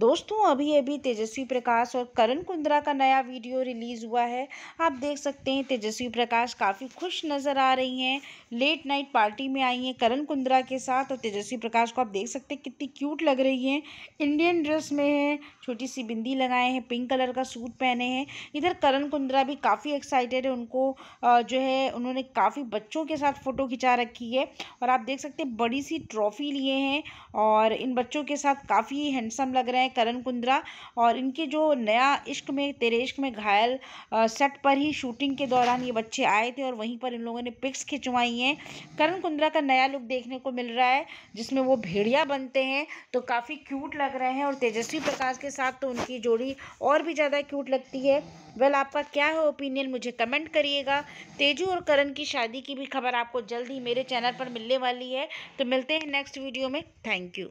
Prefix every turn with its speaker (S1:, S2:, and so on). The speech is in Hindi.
S1: दोस्तों अभी अभी तेजस्वी प्रकाश और करण कुंद्रा का नया वीडियो रिलीज़ हुआ है आप देख सकते हैं तेजस्वी प्रकाश काफ़ी खुश नज़र आ रही हैं लेट नाइट पार्टी में आई हैं करण कुंद्रा के साथ और तेजस्वी प्रकाश को आप देख सकते हैं कितनी क्यूट लग रही हैं इंडियन ड्रेस में है छोटी सी बिंदी लगाए हैं पिंक कलर का सूट पहने हैं इधर करण कुंद्रा भी काफ़ी एक्साइटेड है उनको जो है उन्होंने काफ़ी बच्चों के साथ फ़ोटो खिंचा रखी है और आप देख सकते हैं बड़ी सी ट्रॉफ़ी लिए हैं और इन बच्चों के साथ काफ़ी हैंडसम लग रहे हैं हैं करण कुंद्रा और इनकी जो नया इश्क में तेरे इश्क में घायल सेट पर ही शूटिंग के दौरान ये बच्चे आए थे और वहीं पर इन लोगों ने पिक्स खिंचवाई हैं करण कुंद्रा का नया लुक देखने को मिल रहा है जिसमें वो भेड़िया बनते हैं तो काफ़ी क्यूट लग रहे हैं और तेजस्वी प्रकाश के साथ तो उनकी जोड़ी और भी ज़्यादा क्यूट लगती है वेल आपका क्या है ओपिनियन मुझे कमेंट करिएगा तेजू और करण की शादी की भी खबर आपको जल्द ही मेरे चैनल पर मिलने वाली है तो मिलते हैं नेक्स्ट वीडियो में थैंक यू